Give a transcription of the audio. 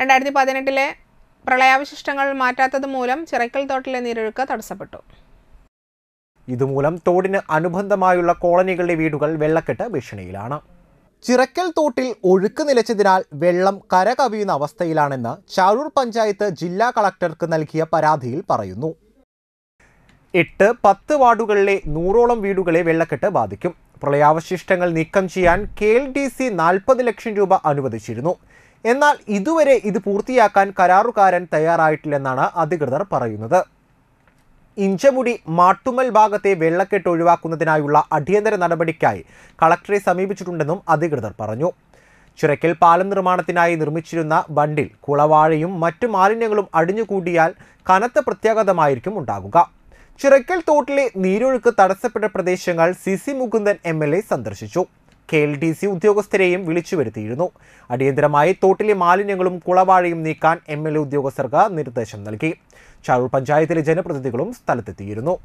രണ്ടായിരത്തി പതിനെട്ടിലെ പ്രളയാവശിഷ്ടങ്ങൾ മാറ്റാത്തത് മൂലം ചിറയ്ക്കൽ തോട്ടിലെ നീരൊഴുക്ക് തടസ്സപ്പെട്ടു ഇതുമൂലം തോടിന് അനുബന്ധമായുള്ള കോളനികളുടെ വീടുകൾ വെള്ളക്കെട്ട് ഭീഷണിയിലാണ് ചിറക്കൽ തോട്ടിൽ ഒഴുക്ക് നിലച്ചതിനാൽ വെള്ളം കരകവിയുന്ന അവസ്ഥയിലാണെന്ന് ചാരൂർ പഞ്ചായത്ത് ജില്ലാ കളക്ടർക്ക് നൽകിയ പരാതിയിൽ പറയുന്നു എട്ട് പത്ത് വാർഡുകളിലെ നൂറോളം വീടുകളെ വെള്ളക്കെട്ട് ബാധിക്കും പ്രളയാവശിഷ്ടങ്ങൾ നീക്കം ചെയ്യാൻ കെ എൽ ഡി സി നാൽപ്പത് ലക്ഷം രൂപ അനുവദിച്ചിരുന്നു എന്നാൽ ഇതുവരെ ഇത് പൂർത്തിയാക്കാൻ കരാറുകാരൻ തയ്യാറായിട്ടില്ലെന്നാണ് അധികൃതർ പറയുന്നത് ഇഞ്ചമുടി മാട്ടുമൽ ഭാഗത്തെ വെള്ളക്കെട്ട് ഒഴിവാക്കുന്നതിനായുള്ള അടിയന്തര നടപടിക്കായി കളക്ടറെ സമീപിച്ചിട്ടുണ്ടെന്നും അധികൃതർ പറഞ്ഞു ചുരക്കൽ പാലം നിർമ്മാണത്തിനായി നിർമ്മിച്ചിരുന്ന ബണ്ടിൽ കുളവാഴയും മറ്റു മാലിന്യങ്ങളും അടിഞ്ഞുകൂടിയാൽ കനത്ത പ്രത്യാഘാതമായിരിക്കും ഉണ്ടാകുക ചിറക്കൽ തോട്ടിലെ നീരൊഴുക്ക് തടസ്സപ്പെട്ട പ്രദേശങ്ങൾ സി സി മുകുന്ദൻ എം സന്ദർശിച്ചു കെ എൽ ഡി സി ഉദ്യോഗസ്ഥരെയും വിളിച്ചു വരുത്തിയിരുന്നു അടിയന്തരമായി തോട്ടിലെ മാലിന്യങ്ങളും കുളവാഴയും നീക്കാൻ എം എൽ എ ഉദ്യോഗസ്ഥർക്ക് നിർദ്ദേശം നൽകി ചാഴൂർ പഞ്ചായത്തിലെ ജനപ്രതിനിധികളും സ്ഥലത്തെത്തിയിരുന്നു